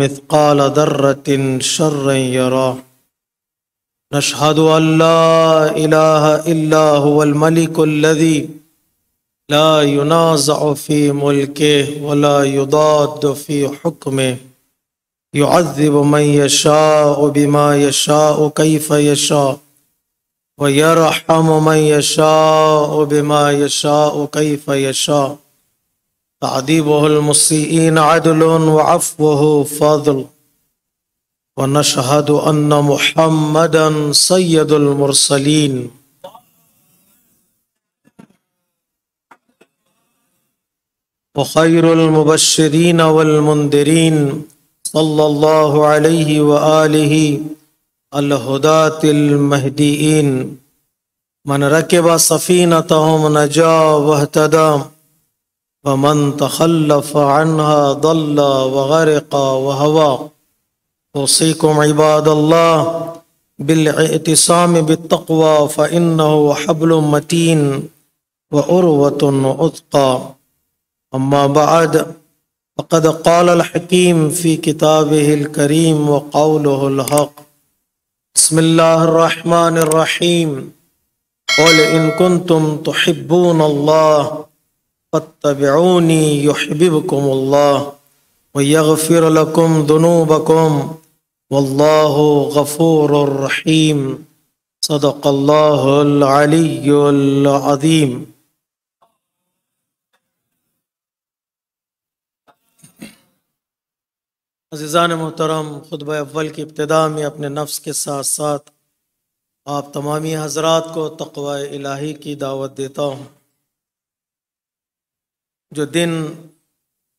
مثقال ذرة شرا يراه نشهد أن لا إله إلا هو الملك الذي لا ينازع في ملكه ولا يضاد في حكمه يعذب من يشاء بما يشاء كيف يشاء ويرحم من يشاء بما يشاء كيف يشاء تعذيبه المسيئين عدل وعفوه فضل ونشهد ان محمدا سيد المرسلين وخير المبشرين والمنذرين صلى الله عليه واله الهداة المهديين من ركب سفينتهم نجا واهتدى ومن تخلف عنها ضل وغرق وهوى اوصيكم عباد الله بالاعتصام بالتقوى فانه حبل متين وأروة أثقى أما بعد فقد قال الحكيم في كتابه الكريم وقوله الحق بسم الله الرحمن الرحيم قل إن كنتم تحبون الله फ़तबनी यहबिबकुम्ल्लाह والله غفور رحيم صدق الله العلي العظيم अज़ीज़ान मोहतरम खुतब अव्वल की इब्तदा में अपने नफ्स के साथ साथ आप तमामी हजरात को तकवा इलाही की दावत देता हूँ जो दिन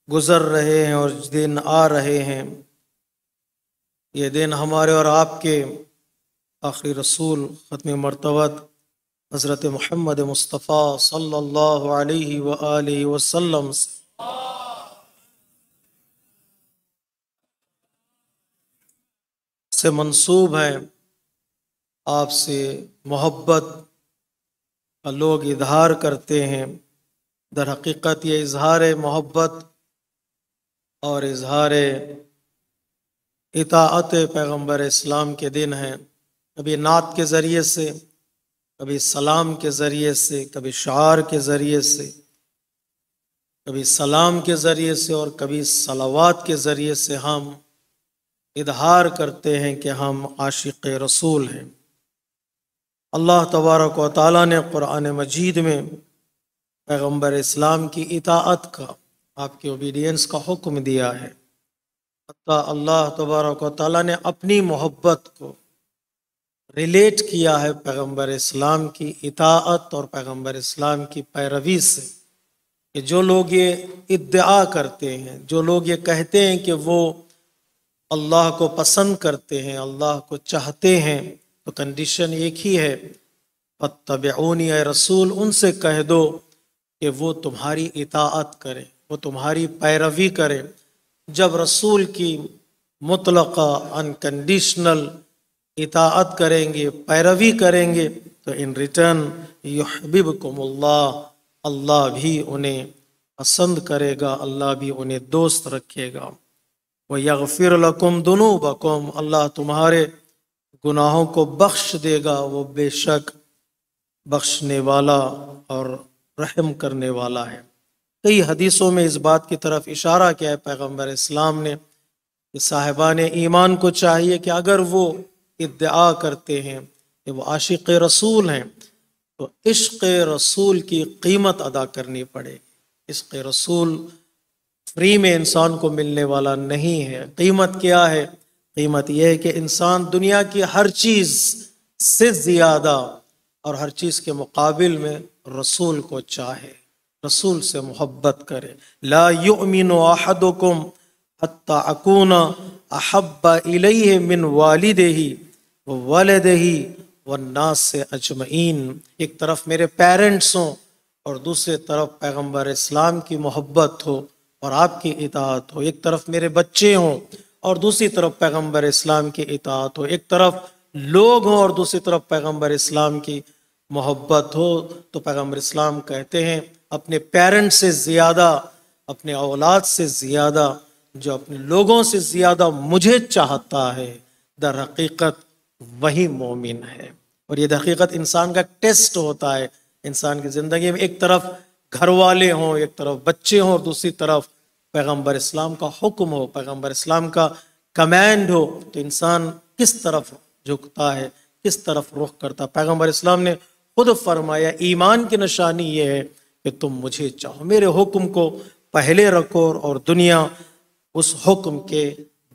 गुज़र रहे हैं और दिन आ रहे हैं ये दिन हमारे और आपके आखिरी रसूल ख़त्म मरतबत हज़रत महमद मुस्तफ़ा सल्लल्लाहु अलैहि वसल्लम से से मंसूब है आपसे मोहब्बत का लोग इजहार करते हैं दर हकीकत ये इजहार मोहब्बत और इजहार इतात पैगम्बर इस्लाम के दिन हैं कभी नात के ज़रिए से कभी सलाम के ज़रिए से कभी शार के ज़रिए से कभी सलाम के ज़रिए से और कभी सलावात के ज़रिए से हम इजहार करते हैं कि हम आशिक रसूल हैं अल्लाह तबारक वाली ने क़ुरान मजीद में पैगम्बर इस्लाम की इताअत का आपके ओबीडियंस का हुक्म दिया है अतः अल्लाह तबारक ताली ने अपनी मोहब्बत को रिलेट किया है पैगम्बर इस्लाम की इताअत और पैगम्बर इस्लाम की पैरवी से कि जो लोग ये इद्दा करते हैं जो लोग ये कहते हैं कि वो अल्लाह को पसंद करते हैं अल्लाह को चाहते हैं तो कंडीशन एक ही है ऊनी रसूल उनसे कह दो कि वो तुम्हारी इताअत करे वो तुम्हारी पैरवी करे जब रसूल की मुतलक़ अनकंडीशनल इताअत करेंगे पैरवी करेंगे तो इन रिटर्न यहबिब कुमल्ला अल्लाह भी उन्हें पसंद करेगा अल्लाह भी उन्हें दोस्त रखेगा वह यगफिर लकुम दुनू बकुम अल्लाह तुम्हारे गुनाहों को बख्श देगा वो बेशक बख्शने वाला और रहम करने वाला है कई हदीसों में इस बात की तरफ इशारा किया है पैगम्बर इस्लाम ने कि साहिबान ईमान को चाहिए कि अगर वो इद्दा करते हैं कि वो आशिक रसूल हैं तो इश्क रसूल की कीमत अदा करनी पड़े इश्क रसूल फ्री में इंसान को मिलने वाला नहीं है कीमत क्या है कीमत यह है कि इंसान दुनिया की हर चीज़ से ज़्यादा और हर चीज़ के मुकाबले में रसूल को चाहे रसूल से मोहब्बत करे ला युमिन अहदुकुम हत्ता अकूना अहब्बा मिन व वालदही व नास से अजमीन एक तरफ मेरे पेरेंट्स हों और दूसरे तरफ पैगंबर इस्लाम की मोहब्बत हो और आपकी इतात हो एक तरफ मेरे बच्चे हों और दूसरी तरफ पैगंबर इस्लाम की इतात हो एक तरफ लोग हों और दूसरी तरफ पैगंबर इस्लाम की मोहब्बत हो तो पैगम्बर इस्लाम कहते हैं अपने पेरेंट्स से ज़्यादा अपने औलाद से ज़्यादा जो अपने लोगों से ज़्यादा मुझे चाहता है दर हकीकत वही मोमिन है और ये दरकीकत इंसान का टेस्ट होता है इंसान की ज़िंदगी में एक तरफ घर वाले हों एक तरफ बच्चे हों और दूसरी तरफ पैगम्बर इस्लाम का हुक्म हो पैगम्बर इस्लाम का कमांड हो तो इंसान किस तरफ झुकता है किस तरफ रुख करता पैगम्बर इस्लाम ने खुद फरमाया ईमान की निशानी ये है कि तुम मुझे चाहो मेरे हुक्म को पहले रखो और दुनिया उस हुक्म के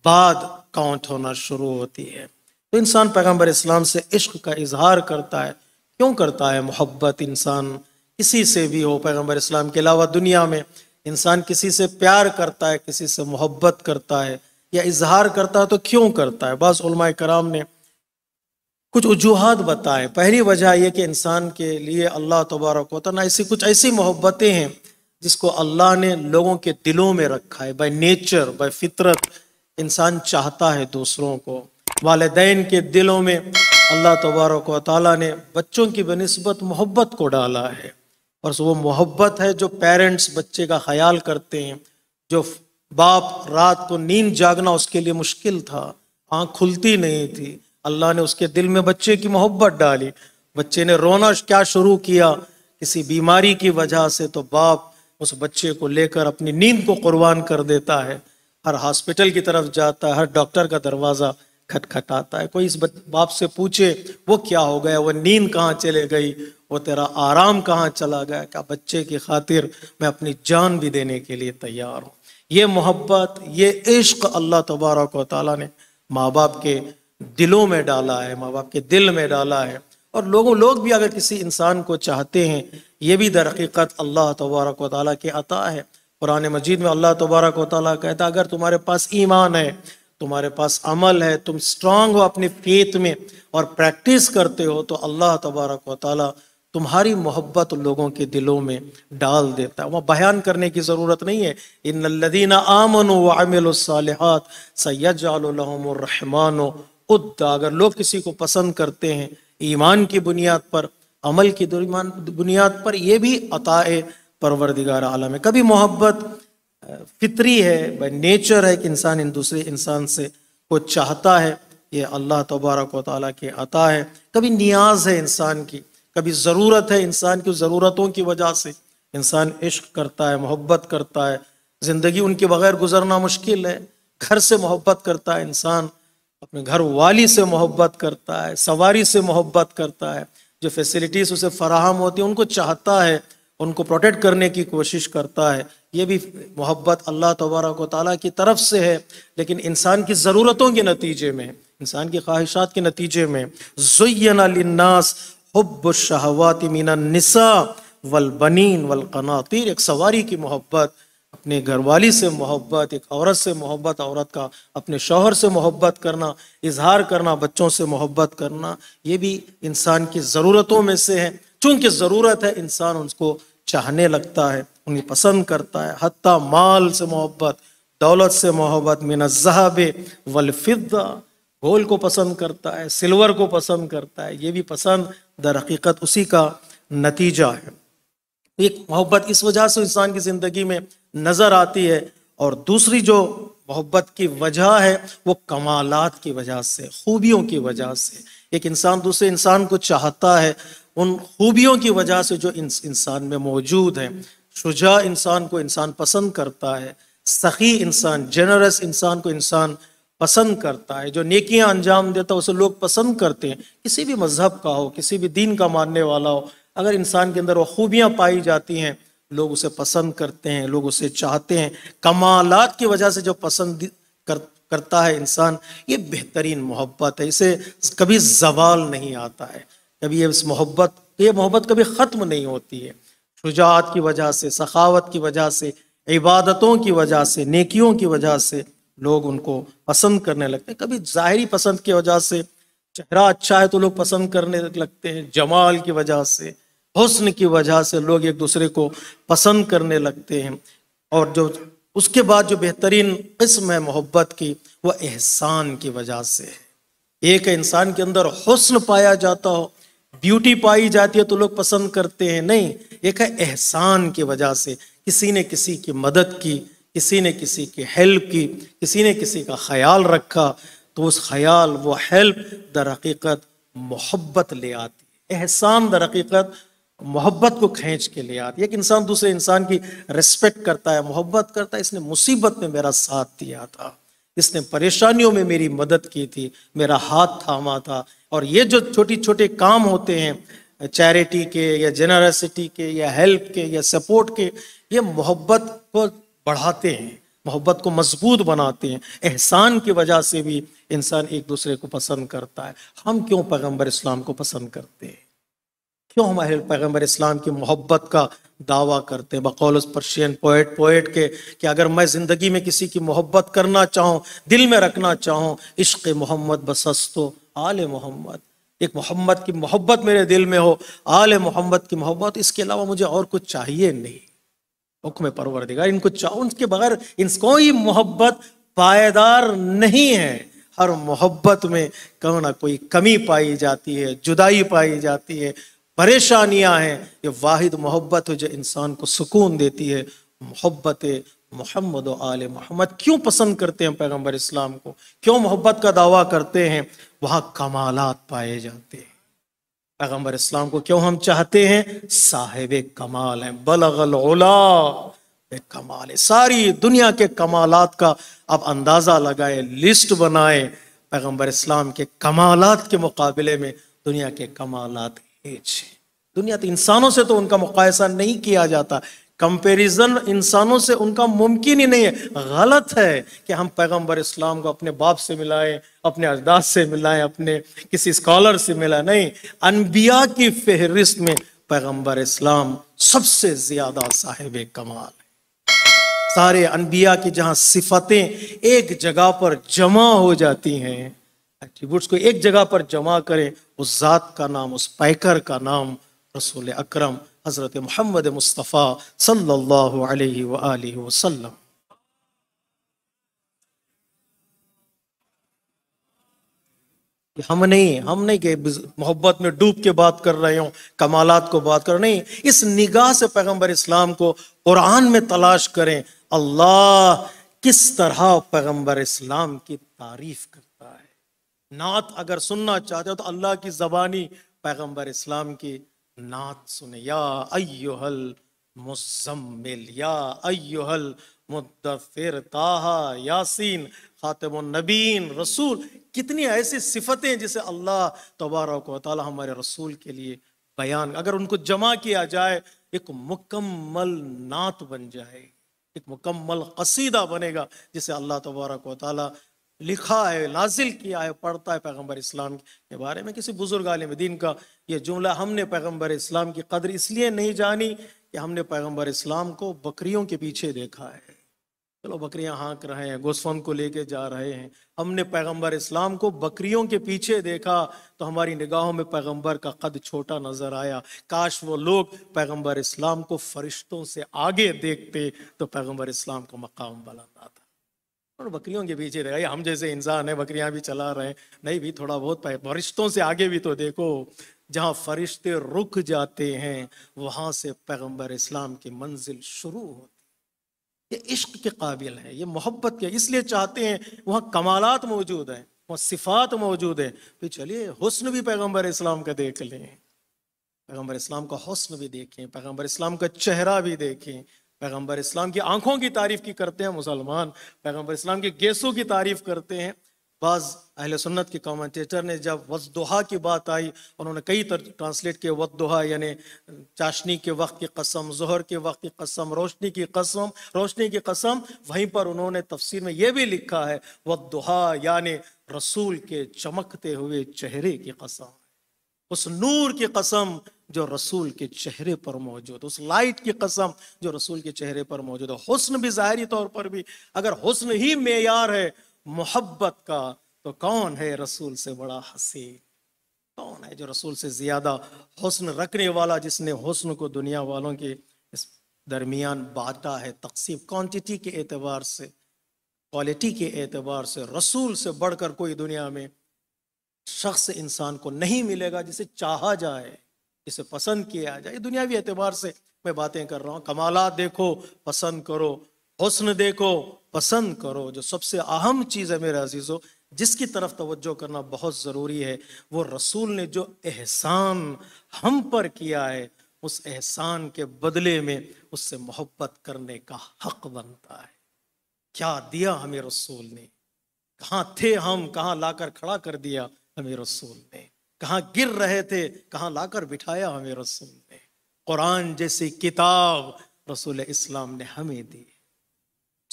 बाद काउंट होना शुरू होती है तो इंसान पैगम्बर इस्लाम से इश्क का इजहार करता है क्यों करता है मोहब्बत इंसान किसी से भी हो पैगम्बर इस्लाम के अलावा दुनिया में इंसान किसी से प्यार करता है किसी से मोहब्बत करता है या इजहार करता है तो क्यों करता है बस कराम ने कुछ वजूहत बताए पहली वजह यह कि इंसान के लिए अल्लाह तबारक ना ऐसी कुछ ऐसी मोहब्बतें हैं जिसको अल्लाह ने लोगों के दिलों में रखा है बाय नेचर बाय फितरत इंसान चाहता है दूसरों को वालदेन के दिलों में अल्लाह तबारक वाली ने बच्चों की बनस्बत मोहब्बत को डाला है और वो मोहब्बत है जो पेरेंट्स बच्चे का ख्याल करते हैं जो बाप रात को नींद जागना उसके लिए मुश्किल था आँख खुलती नहीं थी अल्लाह ने उसके दिल में बच्चे की मोहब्बत डाली बच्चे ने रोना क्या शुरू किया किसी बीमारी की वजह से तो बाप उस बच्चे को लेकर अपनी नींद को कुर्बान कर देता है हर हॉस्पिटल की तरफ जाता है हर डॉक्टर का दरवाज़ा खटखटाता है कोई इस बाप से पूछे वो क्या हो गया वो नींद कहाँ चले गई वो तेरा आराम कहाँ चला गया क्या बच्चे की खातिर मैं अपनी जान भी देने के लिए तैयार हूँ ये मोहब्बत ये इश्क अल्लाह तबारक ने माँ बाप के दिलों में डाला है माँ बाप के दिल में डाला है और लोगों लोग भी अगर किसी इंसान को चाहते हैं ये भी दरक़ीक़त अल्लाह तबारक वाली के अता है पुरान मजीद में अल्लाह तबारक वाली कहता अगर तुम्हारे पास ईमान है तुम्हारे पास अमल है तुम स्ट्रांग हो अपने फेत में और प्रैक्टिस करते हो तो अल्लाह तबारक वाली तुम्हारी मोहब्बत लोगों के दिलों में डाल देता है वह बयान करने की ज़रूरत नहीं है इन लदीना आमन वामिलसालहत सैजालरहमान खुद अगर लोग किसी को पसंद करते हैं ईमान की बुनियाद पर अमल की बुनियाद पर यह भी अताए परवरदिगार आलम है कभी मोहब्बत फितरी है बाई नेचर है कि इंसान इन दूसरे इंसान से को चाहता है ये अल्लाह तबारक वाली के अता है कभी नियाज है इंसान की कभी ज़रूरत है इंसान की ज़रूरतों की वजह से इंसान इश्क करता है मोहब्बत करता है ज़िंदगी उनके बगैर गुजरना मुश्किल है घर से मोहब्बत करता है इंसान अपने घर वाली से मोहब्बत करता है सवारी से मोहब्बत करता है जो फैसिलिटीज़ उसे फराहम होती हैं उनको चाहता है उनको प्रोटेक्ट करने की कोशिश करता है ये भी मोहब्बत अल्लाह तबारक ताली की तरफ से है लेकिन इंसान की ज़रूरतों के नतीजे में इंसान की ख्वाहिशात के नतीजे में जुयनास हब शहवात मीना निसा वल वलकनातिर एक सवारी की मोहब्बत अपने घरवाली से मोहब्बत एक औरत से मोहब्बत औरत का अपने शोहर से मोहब्बत करना इजहार करना बच्चों से मोहब्बत करना ये भी इंसान की ज़रूरतों में से है चूँकि ज़रूरत है इंसान उसको चाहने लगता है उन्हें पसंद करता है हती माल से मोहब्बत दौलत से मोहब्बत मिनजहब वलफा गोल को पसंद करता है सिल्वर को पसंद करता है ये भी पसंद दर हकीकत उसी का नतीजा है एक मोहब्बत इस वजह से इंसान की ज़िंदगी में नज़र आती है और दूसरी जो मोहब्बत की वजह है वो कमालात की वजह से खूबियों की वजह से एक इंसान दूसरे इंसान को चाहता है उन खूबियों की वजह से जो इंसान में मौजूद है शुजा इंसान को इंसान पसंद करता है सखी इंसान जनरस इंसान को इंसान पसंद करता है जो नेकियां अंजाम देता है उसे लोग पसंद करते हैं किसी भी मज़हब का हो किसी भी दीन का मानने वाला हो अगर इंसान के अंदर वो खूबियाँ पाई जाती हैं लोग उसे पसंद करते हैं लोग उसे चाहते हैं कमालत की वजह से जो पसंद कर, करता है इंसान ये बेहतरीन मोहब्बत है इसे कभी जवाल नहीं आता है कभी ये इस मोहब्बत ये मोहब्बत कभी ख़त्म नहीं होती है शुजात की वजह से सखावत की वजह से इबादतों की वजह से नेकियों की वजह से लोग उनको पसंद करने लगते हैं कभी ज़ाहरी पसंद की वजह से चेहरा अच्छा है तो लोग पसंद करने लगते हैं जमाल की वजह से हुस्न की वजह से लोग एक दूसरे को पसंद करने लगते हैं और जो उसके बाद जो बेहतरीन किस्म है मोहब्बत की वह एहसान की वजह से है एक इंसान के अंदर हुस्न पाया जाता हो ब्यूटी पाई जाती है तो लोग पसंद करते हैं नहीं एक है एहसान की वजह से किसी ने किसी की मदद की किसी ने किसी की हेल्प की किसी ने किसी का ख्याल रखा तो उस ख्याल वो हेल्प दर हकीकत मोहब्बत ले आती है एहसान दर हकीकत मोहब्बत को खींच के ले आती है एक इंसान दूसरे इंसान की रिस्पेक्ट करता है मोहब्बत करता है इसने मुसीबत में मेरा साथ दिया था इसने परेशानियों में मेरी मदद की थी मेरा हाथ थामा था और ये जो छोटी छोटे काम होते हैं चैरिटी के या जेनरसिटी के या हेल्प के या सपोर्ट के ये मोहब्बत को बढ़ाते हैं मोहब्बत को मजबूत बनाते हैं एहसान की वजह से भी इंसान एक दूसरे को पसंद करता है हम क्यों पैगम्बर इस्लाम को पसंद करते हैं क्यों हमारे पैगम्बर इस्लाम की मोहब्बत का दावा करते हैं बकौल उस पर्शियन पोइट पोइट के कि अगर मैं ज़िंदगी में किसी की मोहब्बत करना चाहूँ दिल में रखना चाहूँ इश्क मोहम्मद बसस्तो आल मोहम्मद एक मोहम्मद की मोहब्बत मेरे दिल में हो आल मोहम्मद की मोहब्बत इसके अलावा मुझे और कुछ चाहिए नहीं हुक्म परवर देगा इनको चाहो उनके बगैर इन कोई मोहब्बत पायदार नहीं है हर मोहब्बत में कोई ना कोई कमी पाई जाती है जुदाई पाई जाती है परेशानियां हैं ये वाहिद मोहब्बत है जो इंसान को सुकून देती है मोहब्बत मोहम्मद आल मोहम्मद क्यों पसंद करते हैं पैगम्बर इस्लाम को क्यों मोहब्बत का दावा करते हैं वहाँ कमालत पाए जाते हैं पैगम्बर इस्लाम को क्यों हम चाहते हैं साहेब कमाल हैं बलगल ओला कमाल है सारी दुनिया के कमालत का आप अंदाज़ा लगाए लिस्ट बनाए पैगम्बर इस्लाम के कमालत के मुकाबले में दुनिया के कमालत दुनिया तो इंसानों से तो उनका मुकायसा नहीं किया जाता कंपैरिजन इंसानों से उनका मुमकिन ही नहीं है गलत है कि हम पैगंबर इस्लाम को अपने बाप से मिलाएं अपने अजदाद से मिलाएं अपने किसी स्कॉलर से मिलाएं नहीं अनबिया की फहरिस्त में पैगंबर इस्लाम सबसे ज्यादा साहिब कमाल है सारे अनबिया की जहां सिफतें एक जगह पर जमा हो जाती हैं एट्रीब्यूट्स को एक जगह पर जमा करें उस ज़ात का नाम उस पैकर का नाम रसूल अकरम हज़रत मोहम्मद मुस्तफ़ा सल्लल्लाहु अलैहि सल्ला वसल्लम हम नहीं हम नहीं के मोहब्बत में डूब के बात कर रहे हो कमालात को बात कर नहीं इस निगाह से पैगंबर इस्लाम को कुरान में तलाश करें अल्लाह किस तरह पैगंबर इस्लाम की तारीफ कर नात अगर सुनना चाहते हो तो अल्लाह की जबानी पैगम्बर इस्लाम की नात सुने या अयोहल मुजम्मिल या अयोहल मुद्दफिर ताहा यासीन खातिम नबीन रसूल कितनी ऐसी सिफतें जिसे अल्लाह तबारक ताली हमारे रसूल के लिए बयान अगर उनको जमा किया जाए एक मुकम्मल नात बन जाएगी एक मुकम्मल कसीदा बनेगा जिसे अल्लाह तबारक वाली लिखा है नाजिल किया है पढ़ता है पैगम्बर इस्लाम के बारे में किसी बुजुर्ग आलम दीन का ये जुमला हमने पैगम्बर इस्लाम की कदर इसलिए नहीं जानी कि हमने पैगम्बर इस्लाम को बकरियों के पीछे देखा है चलो बकरियां हाँक रहे हैं गोस्वाम को लेके जा रहे हैं हमने पैगंबर इस्लाम को बकरियों के पीछे देखा तो हमारी निगाहों में पैगंबर का कद छोटा नजर आया काश वो लोग पैगंबर इस्लाम को फरिश्तों से आगे देखते तो पैगंबर इस्लाम का मकाम बुलंद था और बकरियों के पीछे रहे हम जैसे इंसान है बकरियां भी चला रहे हैं नहीं भी थोड़ा बहुत फरिश्तों से आगे भी तो देखो जहां फरिश्ते रुक जाते हैं वहां से पैगंबर इस्लाम की मंजिल शुरू होती ये इश्क के काबिल है ये मोहब्बत के इसलिए चाहते हैं वहाँ कमालत मौजूद हैं वहाँ सिफात मौजूद है तो चलिए हुस्न भी पैगम्बर इस्लाम का देख लें पैगम्बर इस्लाम का हौसन भी देखें पैगम्बर इस्लाम का चेहरा भी देखें पैगम्बर इस्लाम की आंखों की तारीफ की करते हैं मुसलमान पैगम्बर इस्लाम के गेसों की तारीफ करते हैं बाज़ अहल सुन्नत के कॉमेंटेटर ने जब वजदोहा की बात आई उन्होंने कई तरह ट्रांसलेट किए वजदोहा यानी चाशनी के वक्त की कसम जहर के वक्त की कसम रोशनी की कसम रोशनी की कसम वहीं पर उन्होंने तफसीर में यह भी लिखा है वजदोहा यानि रसूल के चमकते हुए चेहरे की कसम उस नूर की कसम जो रसूल के चेहरे पर मौजूद उस लाइट की कसम जो रसूल के चेहरे पर मौजूद है हुस्न भी ज़ाहरी तौर पर भी अगर हुस्न ही मेयार है मोहब्बत का तो कौन है रसूल से बड़ा हसी कौन है जो रसूल से ज़्यादा हुस्न रखने वाला जिसने हुस्न को दुनिया वालों के इस दरमियान बांटा है तकसीब क्वान्टिटी के एतबार से क्वालिटी के एतबार से रसूल से बढ़कर कोई दुनिया में शख्स इंसान को नहीं मिलेगा जिसे चाहा जाए जिसे पसंद किया जाए दुनियावी एतबार से मैं बातें कर रहा हूँ कमाला देखो पसंद करो हसन देखो पसंद करो जो सबसे अहम चीज़ है मेरे अजीजों जिसकी तरफ तवज्जो करना बहुत ज़रूरी है वो रसूल ने जो एहसान हम पर किया है उस एहसान के बदले में उससे मोहब्बत करने का हक बनता है क्या दिया हमें रसूल ने कहाँ थे हम कहाँ लाकर खड़ा कर दिया हमें रसूल ने कहाँ गिर रहे थे कहाँ लाकर बिठाया हमें रसूल ने कुरान जैसी किताब रसूल इस्लाम ने हमें दी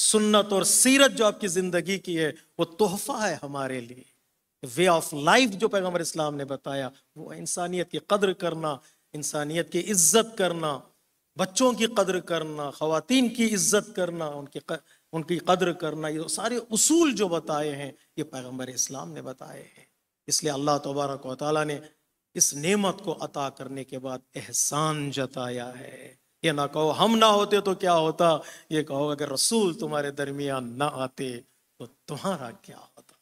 सुन्नत और सीरत जो आपकी ज़िंदगी की है वो तोहफा है हमारे लिए वे ऑफ लाइफ जो पैगम्बर इस्लाम ने बताया वो इंसानियत की कदर करना इंसानियत की इज्जत करना बच्चों की कदर करना खातन की इज्जत करना उनकी उनकी कदर करना ये सारे उसूल जो बताए हैं ये पैगम्बर इस्लाम ने बताए हैं इसलिए अल्लाह तबारक ताली ने इस नेमत को अता करने के बाद एहसान जताया है ये ना कहो हम ना होते तो क्या होता ये कहो अगर रसूल तुम्हारे दरमियान ना आते तो तुम्हारा क्या होता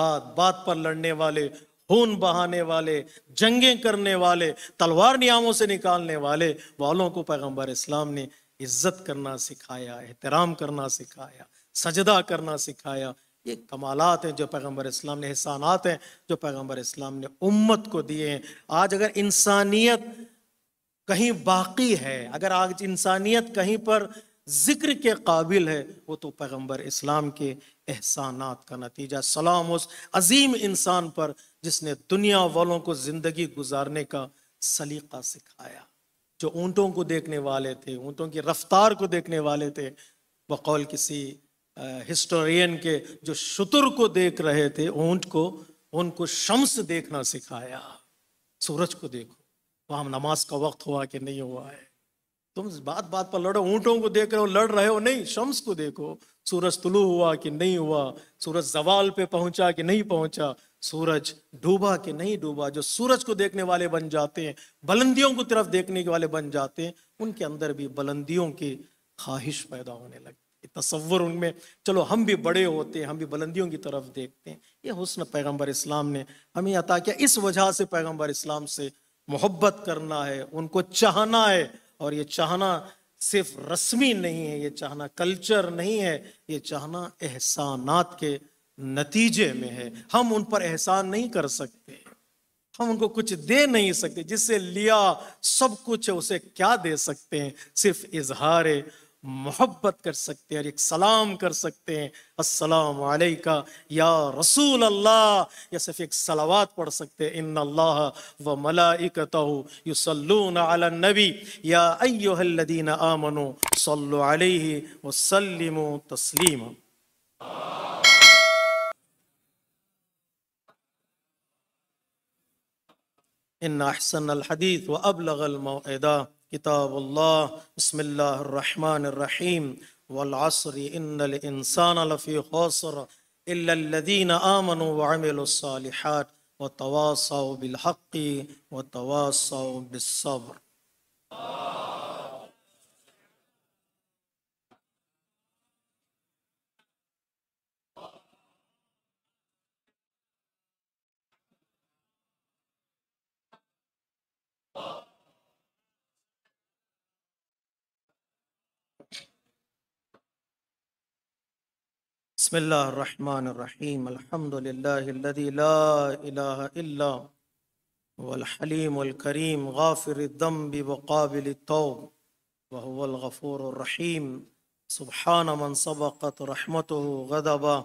बात बात पर लड़ने वाले खून बहाने वाले जंगें करने वाले तलवार नियामों से निकालने वाले वालों को पैगंबर इस्लाम ने इज्जत करना सिखाया एहतराम करना सिखाया सजदा करना सिखाया ये कमालत हैं जो पैगम्बर इस्लाम ने एहसानात हैं जो पैगम्बर इस्लाम ने उम्मत को दिए हैं आज अगर इंसानियत कहीं बाकी है अगर आज इंसानियत कहीं पर जिक्र के काबिल है वो तो पैगम्बर इस्लाम के एहसानात का नतीजा सलाम उस अजीम इंसान पर जिसने दुनिया वालों को ज़िंदगी गुजारने का सलीका सिखाया जो ऊँटों को देखने वाले थे ऊँटों की रफ्तार को देखने वाले थे बकौल किसी हिस्टोरियन के जो शुतुर को देख रहे थे ऊंट को उनको शम्स देखना सिखाया सूरज को देखो वहां तो नमाज का वक्त हुआ कि नहीं हुआ है तुम बात बात पर लड़ो ऊँटों को देख रहे हो लड़ रहे हो नहीं शम्स को देखो सूरज तुलू हुआ कि नहीं हुआ सूरज जवाल पे पहुंचा कि नहीं पहुंचा सूरज डूबा कि नहीं डूबा जो सूरज को देखने वाले बन जाते हैं बुलंदियों की तरफ देखने के वाले बन जाते हैं उनके अंदर भी बुलंदियों की ख्वाहिश पैदा होने लगती तस्वर उनमें चलो हम भी बड़े होते हैं हम भी बुलंदियों की तरफ देखते हैं ये हुसन पैगम्बर इस्लाम ने हमें अता किया इस वजह से पैगम्बर इस्लाम से मोहब्बत करना है उनको चाहना है और ये चाहना सिर्फ रस्मी नहीं है ये चाहना कल्चर नहीं है ये चाहना एहसानात के नतीजे में है हम उन पर एहसान नहीं कर सकते हम उनको कुछ दे नहीं सकते जिससे लिया सब कुछ उसे क्या दे सकते हैं सिर्फ इजहार मोहब्बत कर सकते हैं और एक सलाम कर सकते हैं अस्सलाम वालेका या रसूल अल्लाह या सिर्फ एक सलावात पढ़ सकते हैं इन अल्लाह व मलाइकतहु युसल्लून अला नबी या अय्युहल्लदीन आमनु सल्लु अलैहि व सल्लिमु तस्लीम इन अहसन अल हदीस व अबलग अल मौइदा किताबल्ला बसमीम वसर इनसान लफ़ी खौसर इल्लदीन आमन वामिलसालहत व तवासा बिलहक़ी व तवासा बिसब्र بسم الله الرحمن الرحيم الحمد لله الذي لا إله إلا هو الحليم الكريم غافر الذنب وقابل التوب وهو الغفور الرحيم سبحان من سبقت رحمته غضبا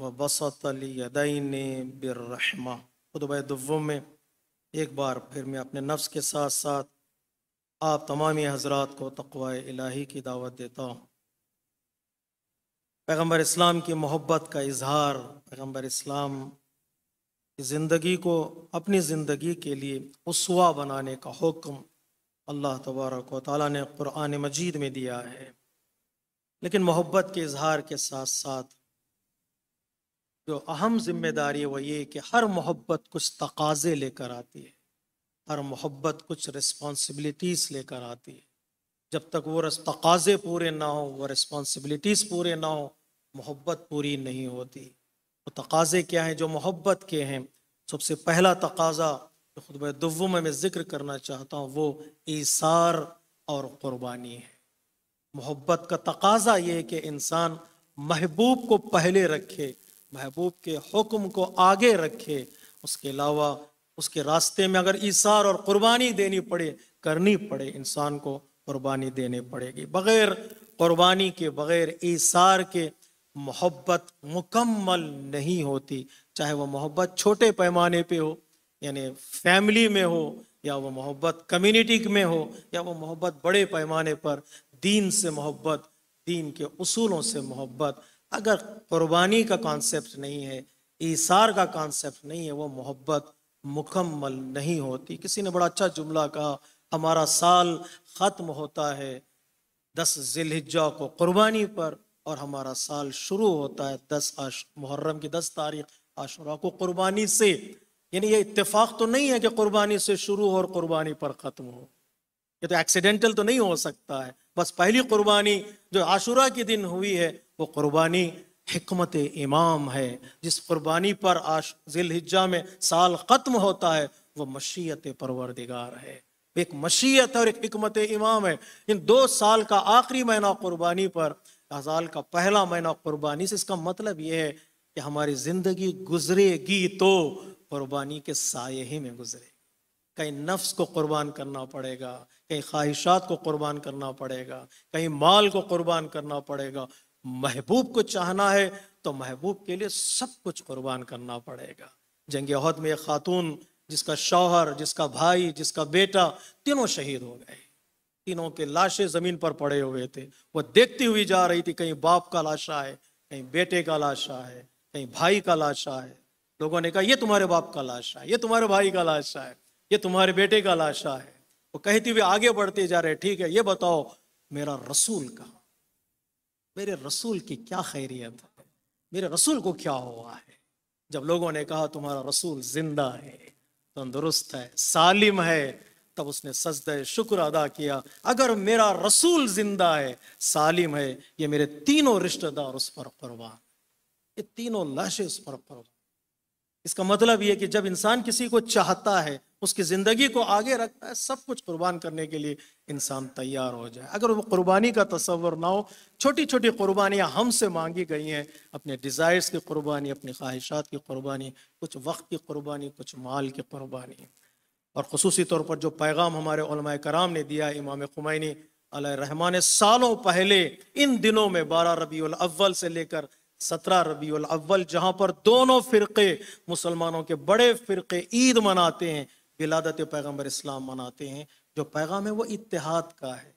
وبسط اليدين بالرحمة खुतबा दुम में एक बार फिर मैं अपने नफ्स के साथ साथ आप तमामी हजरात को तकवा इलाही की दावत देता हूँ पैगम्बर इस्लाम की मोहब्बत का इजहार पैगम्बर इस्लाम की ज़िंदगी को अपनी ज़िंदगी के लिए उसवा बनाने का हुक्म अल्लाह तबारक वाली ने क़ुरान मजीद में दिया है लेकिन मोहब्बत के इजहार के साथ साथ जो अहम जिम्मेदारी वो वह ये कि हर मोहब्बत कुछ तकाजे लेकर आती है हर मोहब्बत कुछ रिस्पॉन्सिबिलिटीज़ लेकर आती है जब तक वो तकाजे पूरे ना हो वो रिस्पॉन्सिबिलिटीज़ पूरे ना हो मोहब्बत पूरी नहीं होती वो तो तकाजे क्या हैं जो मोहब्बत के हैं सबसे पहला तकाजा जो खुतब में मैं ज़िक्र करना चाहता हूँ वो ईसार और कुर्बानी है मोहब्बत का तकाजा ये है कि इंसान महबूब को पहले रखे महबूब के हुक्म को आगे रखे उसके अलावा उसके रास्ते में अगर ईसार और क़ुरबानी देनी पड़े करनी पड़े इंसान को कुर्बानी देने पड़ेगी बग़ैर कुर्बानी के बग़ैर ईसार के मोहब्बत मुकम्मल नहीं होती चाहे वह मोहब्बत छोटे पैमाने पे हो यानी फैमिली में हो या वो मोहब्बत कम्युनिटी में हो या वो मोहब्बत बड़े पैमाने पर दीन से मोहब्बत दीन के असूलों से मोहब्बत अगर कुर्बानी का कॉन्सेप्ट नहीं है ईसार का कॉन्सेप्ट नहीं है वो मोहब्बत मुकम्मल नहीं होती किसी ने बड़ा अच्छा जुमला कहा हमारा साल ख़त्म होता है दस जिलहिजा को कुर्बानी पर और हमारा साल शुरू होता है दस आश मुहर्रम की दस तारीख आशुरा को कुर्बानी से यानी ये इत्तेफाक तो नहीं है कि कुर्बानी से शुरू हो और कुर्बानी पर ख़त्म हो ये तो एक्सीडेंटल तो नहीं हो सकता है बस पहली कुर्बानी जो आशुरा के दिन हुई है वो कुर्बानी हमत इमाम है जिस कुर्बानी पर आश जिलहिजा में साल ख़त्म होता है वो मशीयत परवरदिगार है एक मशीयत है और एक हमत इमाम है इन दो साल का आखिरी महीना कुर्बानी पर साल का पहला महीना कुर्बानी से इसका मतलब यह है कि हमारी ज़िंदगी गुजरेगी तो कुर्बानी के साय ही में गुजरे कहीं नफ्स को कुर्बान करना पड़ेगा कहीं ख्वाहिशात को कुर्बान करना पड़ेगा कहीं माल को कुर्बान करना पड़ेगा महबूब को चाहना है तो महबूब के लिए सब कुछ कुर्बान करना पड़ेगा जंग अहद में एक खातून जिसका शौहर जिसका भाई जिसका बेटा तीनों शहीद हो गए तीनों के लाशें जमीन पर पड़े हुए थे वह देखती हुई जा रही थी कहीं बाप का लाशा है कहीं बेटे का लाशा है कहीं भाई का लाशा है लोगों ने कहा ये तुम्हारे बाप का लाशा है ये तुम्हारे भाई का लाशा है ये तुम्हारे बेटे का लाशा है वो कहती हुई आगे बढ़ते जा रहे ठीक है ये बताओ मेरा रसूल का मेरे रसूल की क्या खैरियत है मेरे रसूल को क्या हुआ है जब लोगों ने कहा तुम्हारा रसूल जिंदा है तंदुरुस्त है सालिम है तब उसने सजद शुक्र अदा किया अगर मेरा रसूल जिंदा है सालिम है ये मेरे तीनों रिश्तेदार उस पर कुर्बान ये तीनों लाशें उस पर कुर्बान इसका मतलब ये कि जब इंसान किसी को चाहता है उसकी ज़िंदगी को आगे रखता है सब कुछ कुर्बान करने के लिए इंसान तैयार हो जाए अगर वो कुर्बानी का तस्वर ना हो छोटी छोटी कुर्बानियां हमसे मांगी गई हैं अपने डिज़ायर्स की कुर्बानी अपनी ख्वाहिशात की कुर्बानी कुछ वक्त की कुर्बानी कुछ माल की कुर्बानी और खसूसी तौर पर जो पैगाम हमारे कराम ने दिया इमाम खुमैनी रहमा सालों पहले इन दिनों में बारह रबी अव्वल से लेकर सत्रह रबी अव्वल जहां पर दोनों फिरके मुसलमानों के बड़े फिरके ईद मनाते हैं विलादत पैगम्बर इस्लाम मनाते हैं जो पैगाम है वो इतिहाद का है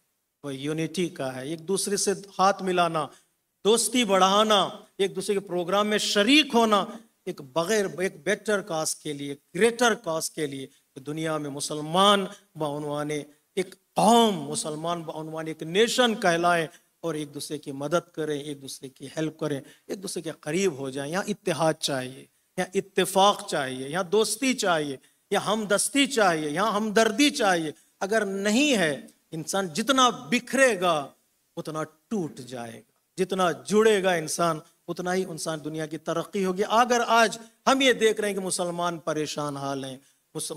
वह यूनिटी का है एक दूसरे से हाथ मिलाना दोस्ती बढ़ाना एक दूसरे के प्रोग्राम में शरीक होना एक बगैर एक बेटर काज के लिए ग्रेटर काज के लिए कि तो दुनिया में मुसलमान बनवाने एक कौम मुसलमान बनवाने एक नेशन कहलाए और एक दूसरे की मदद करें एक दूसरे की हेल्प करें एक दूसरे के करीब हो जाएं यहाँ इतिहाद चाहिए यहाँ इत्तेफाक चाहिए यहाँ दोस्ती चाहिए या हमदस्ती चाहिए यहाँ हमदर्दी चाहिए अगर नहीं है इंसान जितना बिखरेगा उतना टूट जाएगा जितना जुड़ेगा इंसान उतना ही इंसान दुनिया की तरक्की होगी अगर आज हम ये देख रहे हैं कि मुसलमान परेशान हाल हैं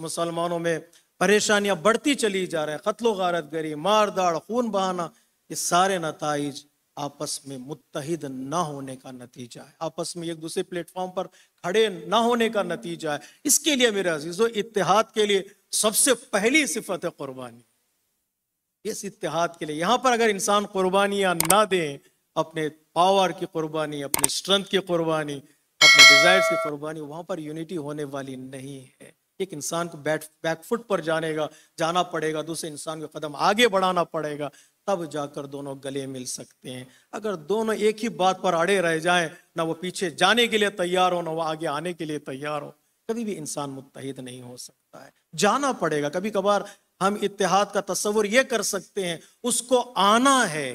मुसलमानों में परेशानियां बढ़ती चली जा रही हैं कत्लो गारत गरी मार दाड़ खून बहाना ये सारे नतज आपस में मुतहद ना होने का नतीजा है आपस में एक दूसरे प्लेटफॉर्म पर खड़े ना होने का नतीजा है इसके लिए मेरे अजीजों इतिहाद के लिए सबसे पहली सिफत है कुर्बानी इस इतिहाद के लिए यहाँ पर अगर इंसान कुर्बानियाँ ना दें अपने पावर की कुर्बानी अपने स्ट्रेंथ की कुर्बानी अपने डिजायर की कुर्बानी वहाँ पर यूनिटी होने वाली नहीं है एक इंसान को बैट बैकफुट पर जानेगा जाना पड़ेगा दूसरे इंसान को कदम आगे बढ़ाना पड़ेगा तब जाकर दोनों गले मिल सकते हैं अगर दोनों एक ही बात पर अड़े रह जाएं ना वो पीछे जाने के लिए तैयार हो ना वो आगे आने के लिए तैयार हो कभी भी इंसान मुतहद नहीं हो सकता है जाना पड़ेगा कभी कभार हम इतिहाद का तस्वुर ये कर सकते हैं उसको आना है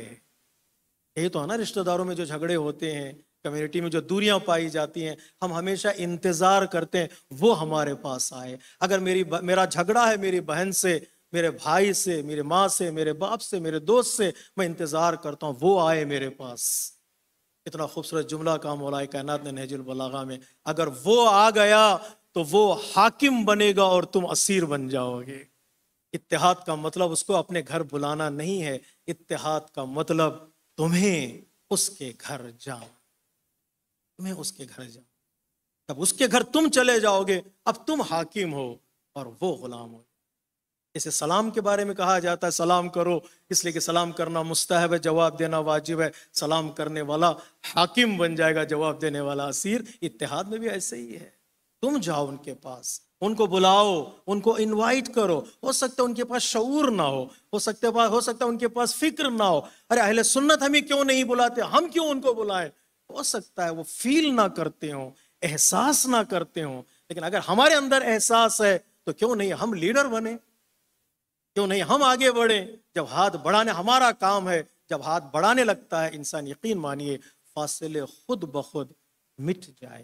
यही तो है ना रिश्तेदारों में जो झगड़े होते हैं कम्युनिटी में जो दूरियां पाई जाती हैं हम हमेशा इंतज़ार करते हैं वो हमारे पास आए अगर मेरी मेरा झगड़ा है मेरी बहन से मेरे भाई से मेरे माँ से मेरे बाप से मेरे दोस्त से मैं इंतज़ार करता हूँ वो आए मेरे पास इतना खूबसूरत जुमला का मौलाए कायनात ने बलागा में अगर वो आ गया तो वो हाकिम बनेगा और तुम असीर बन जाओगे इतिहाद का मतलब उसको अपने घर बुलाना नहीं है इतिहाद का मतलब तुम्हें उसके घर जाओ तुम्हें उसके घर जाओ तब उसके घर तुम चले जाओगे अब तुम हाकिम हो और वो गुलाम हो इसे सलाम के बारे में कहा जाता है सलाम करो इसलिए कि सलाम करना मुस्तहब है जवाब देना वाजिब है सलाम करने वाला हाकिम बन जाएगा जवाब देने वाला असीर इतिहाद में भी ऐसे ही है तुम जाओ उनके पास उनको बुलाओ उनको इनवाइट करो हो सकता है उनके पास शूर ना हो हो सकते पास हो सकता है उनके पास फिक्र ना हो अरे अहले सुन्नत हमें क्यों नहीं बुलाते हम क्यों उनको बुलाएं हो सकता है वो फील ना करते हो एहसास ना करते हो लेकिन अगर हमारे अंदर एहसास है तो क्यों नहीं हम लीडर बने क्यों नहीं हम आगे बढ़े जब हाथ बढ़ाने हमारा काम है जब हाथ बढ़ाने लगता है इंसान यकीन मानिए फासले खुद ब खुद मिट जाए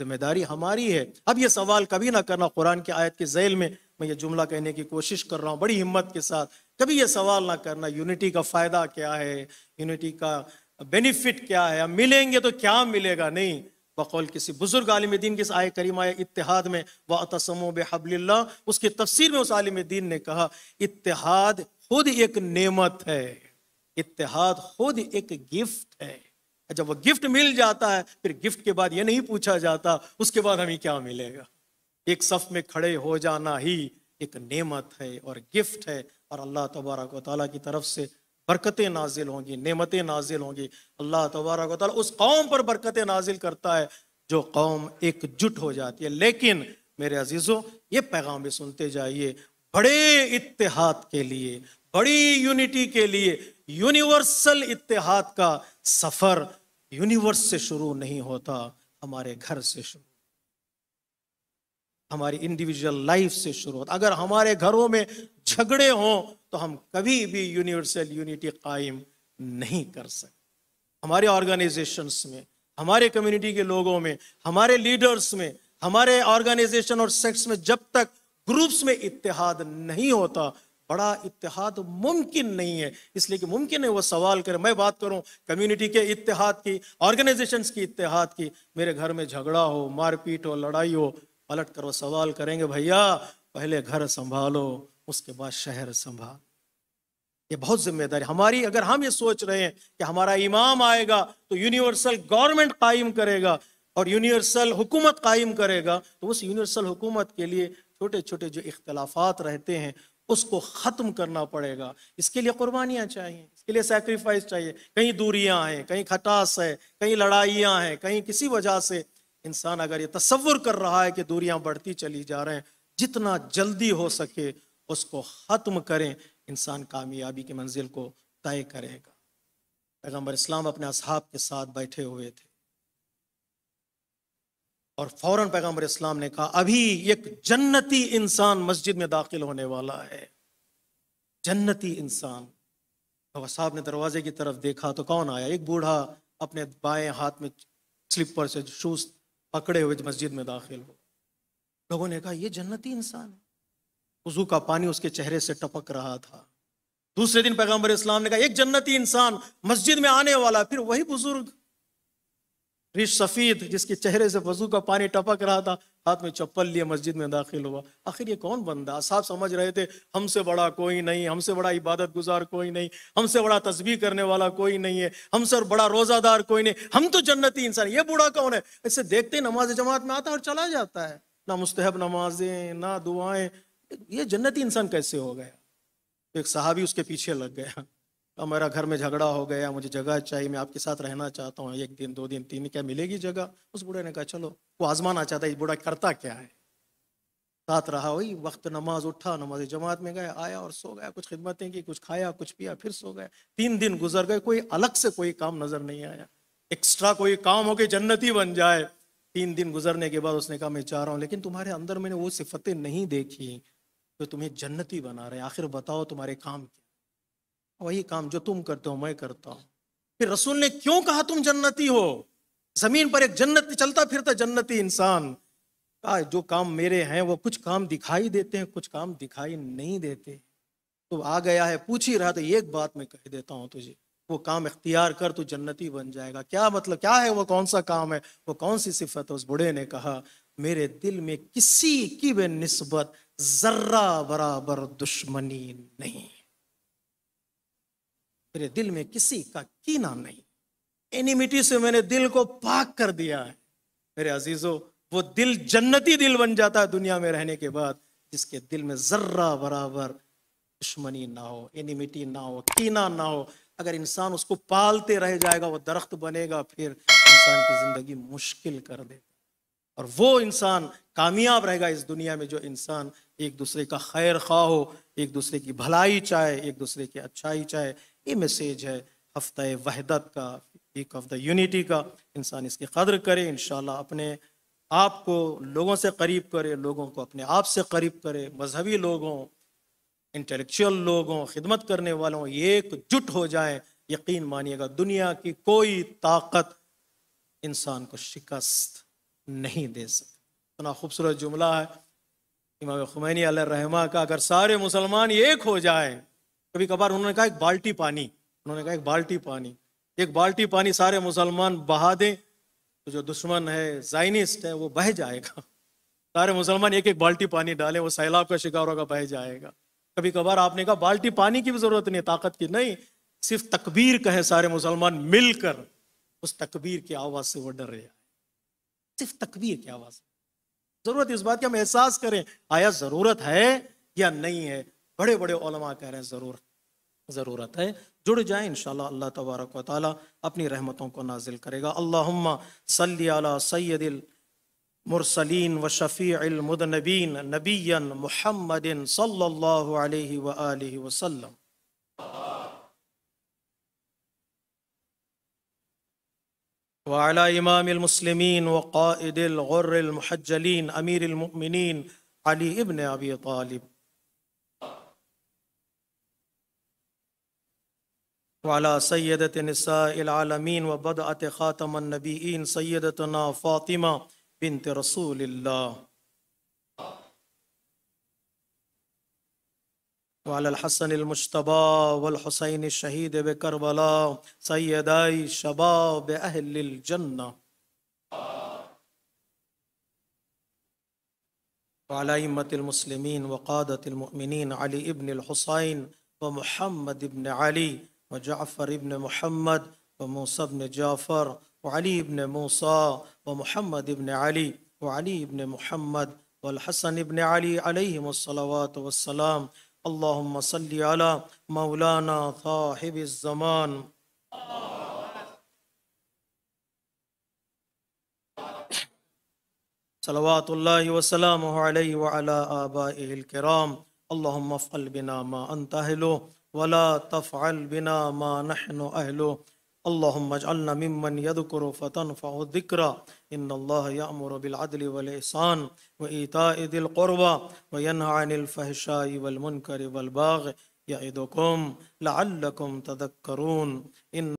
जिम्मेदारी हमारी है अब ये सवाल कभी ना करना कुरान की आयत के जैल में मैं ये जुमला कहने की कोशिश कर रहा हूँ बड़ी हिम्मत के साथ कभी ये सवाल ना करना यूनिटी का फ़ायदा क्या है यूनिटी का बेनिफिट क्या है हम मिलेंगे तो क्या मिलेगा नहीं बकौल किसी बुजुर्ग आलिम दीन की आय करीमा इतिहाद में व तसमो बबल्ला उसकी तफसीर में उस आलिम दीन ने कहा इतिहाद खुद एक नेमत है इतिहाद खुद एक गिफ्ट है जब वो गिफ्ट मिल जाता है फिर गिफ्ट के बाद ये नहीं पूछा जाता उसके बाद हमें क्या मिलेगा एक सफ में खड़े हो जाना ही एक नेमत है और गिफ्ट है और अल्लाह तबारक वाली की तरफ से बरकतें नाजिल होंगी नेमतें नाजिल होंगी अल्लाह तबारक उस कौम पर बरकतें नाजिल करता है जो कौम एकजुट हो जाती है लेकिन मेरे अजीज़ों ये पैगाम सुनते जाइए बड़े इतिहाद के लिए बड़ी यूनिटी के लिए यूनिवर्सल इतिहाद का सफ़र यूनिवर्स से शुरू नहीं होता हमारे घर से शुरू हमारी इंडिविजुअल लाइफ से शुरू होता अगर हमारे घरों में झगड़े हों तो हम कभी भी यूनिवर्सल यूनिटी कायम नहीं कर सकते हमारे ऑर्गेनाइजेशंस में हमारे कम्युनिटी के लोगों में हमारे लीडर्स में हमारे ऑर्गेनाइजेशन और सेक्ट्स में जब तक ग्रुप्स में इतिहाद नहीं होता बड़ा इतिहाद मुमकिन नहीं है इसलिए कि मुमकिन है वो सवाल करें मैं बात करूं कम्युनिटी के इतिहाद की ऑर्गेनाइजेशंस की इतिहाद की मेरे घर में झगड़ा हो मारपीट हो लड़ाई हो पलट कर वो सवाल करेंगे भैया पहले घर संभालो उसके बाद शहर संभाल ये बहुत जिम्मेदारी हमारी अगर हम ये सोच रहे हैं कि हमारा इमाम आएगा तो यूनिवर्सल गवर्नमेंट कायम करेगा और यूनिवर्सल हुकूमत कायम करेगा तो उस यूनिवर्सल हुकूमत के लिए छोटे छोटे जो इख्तलाफात रहते हैं उसको ख़त्म करना पड़ेगा इसके लिए कुर्बानियाँ चाहिए इसके लिए सेक्रीफाइस चाहिए कहीं दूरियाँ हैं कहीं खटास है कहीं लड़ाइयाँ हैं कहीं किसी वजह से इंसान अगर ये तस्वुर कर रहा है कि दूरियां बढ़ती चली जा रहे हैं जितना जल्दी हो सके उसको ख़त्म करें इंसान कामयाबी की मंजिल को तय करेगा पैगम्बर इस्लाम अपने असहाब के साथ बैठे हुए थे और फौरन पैगम्बर इस्लाम ने कहा अभी एक जन्नती इंसान मस्जिद में दाखिल होने वाला है जन्नती इंसान तो साहब ने दरवाजे की तरफ देखा तो कौन आया एक बूढ़ा अपने बाएं हाथ में स्लीपर से शूज पकड़े हुए मस्जिद में दाखिल हो लोगों ने कहा यह जन्नती इंसान है वजू का पानी उसके चेहरे से टपक रहा था दूसरे दिन पैगंबर इस्लाम ने कहा एक जन्नती इंसान मस्जिद में आने वाला फिर वही बुजुर्ग रिश सफ़ीद जिसके चेहरे से वजू का पानी टपक रहा था हाथ में चप्पल लिए मस्जिद में दाखिल हुआ आखिर ये कौन बंदा साहब समझ रहे थे हमसे बड़ा कोई नहीं हमसे बड़ा इबादत गुजार कोई नहीं हमसे बड़ा तस्वीर करने वाला कोई नहीं है हमसे बड़ा रोज़ादार कोई नहीं हम तो जन्नती इंसान ये बूढ़ा कौन है ऐसे देखते नमाज जमात में आता है और चला जाता है ना मुस्तहब नमाजें ना दुआएं ये जन्नती इंसान कैसे हो गया एक साहबी उसके पीछे लग गया मेरा घर में झगड़ा हो गया मुझे जगह चाहिए मैं आपके साथ रहना चाहता हूँ एक दिन दो दिन तीन क्या मिलेगी जगह उस बूढ़े ने कहा चलो वो आजमाना चाहता है बूढ़ा करता क्या है साथ रहा वही वक्त नमाज उठा नमाज जमात में गया आया और सो गया कुछ खिदमतें की कुछ खाया कुछ पिया फिर सो गया तीन दिन गुजर गए कोई अलग से कोई काम नजर नहीं आया एक्स्ट्रा कोई काम हो के जन्नती बन जाए तीन दिन गुजरने के बाद उसने कहा मैं चाह रहा हूँ लेकिन तुम्हारे अंदर मैंने वो सिफतें नहीं देखी तो तुम्हें जन्नती बना रहे आखिर बताओ तुम्हारे काम क्या वही काम जो तुम करते हो मैं करता हूं फिर रसूल ने क्यों कहा तुम जन्नती हो जमीन पर एक जन्नत चलता फिरता जन्नती इंसान का जो काम मेरे हैं वो कुछ काम दिखाई देते हैं कुछ काम दिखाई नहीं देते तो आ गया है पूछ ही रहा तो एक बात मैं कह देता हूँ तुझे वो काम इख्तियार कर तू जन्नती बन जाएगा क्या मतलब क्या है वो कौन सा काम है वो कौन सी सिफत है उस बूढ़े ने कहा मेरे दिल में किसी की बे नस्बत जर्रा बराबर दुश्मनी नहीं मेरे दिल में किसी का की नाम नहीं एनिमिटी से मैंने दिल को पाक कर दिया है मेरे अजीजों वो दिल जन्नती दिल बन जाता है दुनिया में रहने के बाद जिसके दिल में जर्रा बराबर दुश्मनी ना हो एनिमिटी ना हो कीना ना हो अगर इंसान उसको पालते रह जाएगा वो दरख्त बनेगा फिर इंसान की जिंदगी मुश्किल कर दे और वो इंसान कामयाब रहेगा इस दुनिया में जो इंसान एक दूसरे का खैर खा हो एक दूसरे की भलाई चाहे एक दूसरे की अच्छाई चाहे ये मैसेज है हफ्ता वहदत का वीक ऑफ द यूनिटी का इंसान इसकी कदर करे इन अपने आप को लोगों से करीब करे लोगों को अपने आप से करीब करे मजहबी लोगों इंटेलेक्चुअल लोगों खिदमत करने वालों एकजुट हो जाए यकीन मानिएगा दुनिया की कोई ताकत इंसान को शिकस्त नहीं दे सकती इतना खूबसूरत जुमला है इमाम खुमैनी रहमा का अगर सारे मुसलमान एक हो जाएं कभी कभार उन्होंने कहा एक बाल्टी पानी उन्होंने कहा एक बाल्टी पानी एक बाल्टी पानी सारे मुसलमान बहा दें तो जो दुश्मन है जाइनिस्ट है वो बह जाएगा सारे मुसलमान एक एक बाल्टी पानी डालें वो सैलाब का शिकार होगा बह जाएगा कभी कभार आपने कहा बाल्टी पानी की भी जरूरत नहीं ताकत की नहीं सिर्फ तकबीर कहे सारे मुसलमान मिलकर उस तकबीर की आवाज से वो डर रहे हैं सिर्फ तकबीर की आवाज जरूरत इस बात की हम एहसास करें आया जरूरत है या नहीं है बड़े बड़े ओलमा कह रहे हैं ज़रूर ज़रूरत है जुड़ जाए इन अल्लाह तबारक व ताली अपनी रहमतों को नाजिल करेगा अल्लाम सल्ला सैदिल मुरसलीन व शफ़ीमदनबीन नबीन महमदिन सल्ला वसलम المسلمين وقائد الغر المحجلين امير المؤمنين علي ابن ابي طالب وعلى سيدة نساء العالمين وبدأت خاتم النبيين سيدتنا فاطمة بنت رسول الله وعلى الحسن المجتبى والحسين الشهيد بكربلاء سيدي شباب أهل الجنة وعلى أئمة المسلمين وقادة المؤمنين علي بن الحسين ومحمد بن علي व जाफ़र इबन महमद व मूसा इबन जाफ़र व अली इबन मूसा व महमद इबन अली व अली इबन महमद वलहसन इबन अली अलहमसलावात वसलाम अल्लाम सल मौलाना साहिब ज़मान सलवात वसलम आबा कराम अल्लाफ़ल बिना मा अनतहलो वला तफ़ल बिना मा नहन अहलो अल्लामजल्ला ममन यदकुर फ़तन फ़िक्रा इन अल्लामरबिलदल वलसान व ईतादिलक़ुरबा व यनफ़ाई वलमनकर वलबाग यादकुम लकुम तदक्रून इन